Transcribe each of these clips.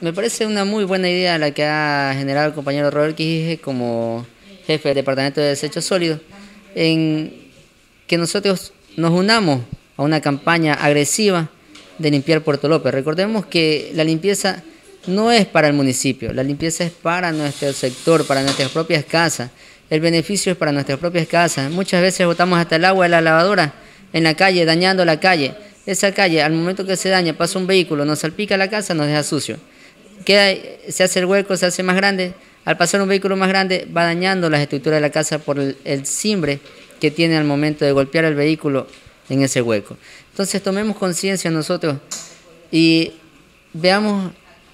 me parece una muy buena idea la que ha generado el compañero Robert Quijige como jefe del Departamento de Desechos Sólidos, en que nosotros nos unamos a una campaña agresiva de limpiar Puerto López. Recordemos que la limpieza no es para el municipio, la limpieza es para nuestro sector, para nuestras propias casas. El beneficio es para nuestras propias casas. Muchas veces botamos hasta el agua de la lavadora en la calle, dañando la calle. Esa calle, al momento que se daña, pasa un vehículo, nos salpica la casa, nos deja sucio se hace el hueco, se hace más grande. Al pasar un vehículo más grande va dañando la estructura de la casa por el, simbre que tiene al momento de golpear el vehículo en ese hueco. Entonces tomemos conciencia nosotros y veamos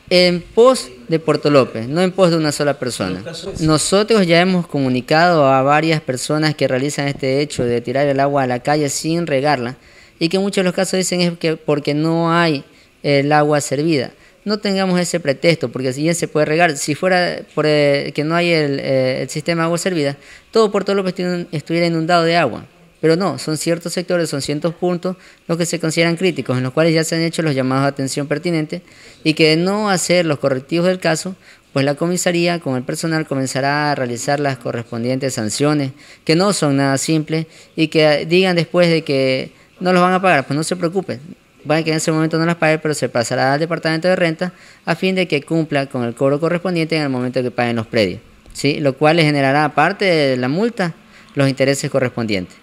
en pos de Puerto López, no en pos de una sola persona. Nosotros ya hemos comunicado a varias personas que realizan este hecho de tirar el agua a la calle sin regarla y que muchos de los casos dicen es que porque no hay el agua servida no tengamos ese pretexto, porque si bien se puede regar, si fuera por, eh, que no hay el, eh, el, sistema de agua servida, todo Puerto López estuviera inundado de agua. Pero no, son ciertos sectores, son ciertos puntos los que se consideran críticos, en los cuales ya se han hecho los llamados de atención pertinentes y que de no hacer los correctivos del caso, pues la comisaría con el personal comenzará a realizar las correspondientes sanciones, que no son nada simples y que digan después de que no los van a pagar, pues no se preocupen, que en ese momento no las pague, pero se pasará al departamento de renta a fin de que cumpla con el cobro correspondiente en el momento que paguen los predios, ¿sí? lo cual le generará, aparte de la multa, los intereses correspondientes.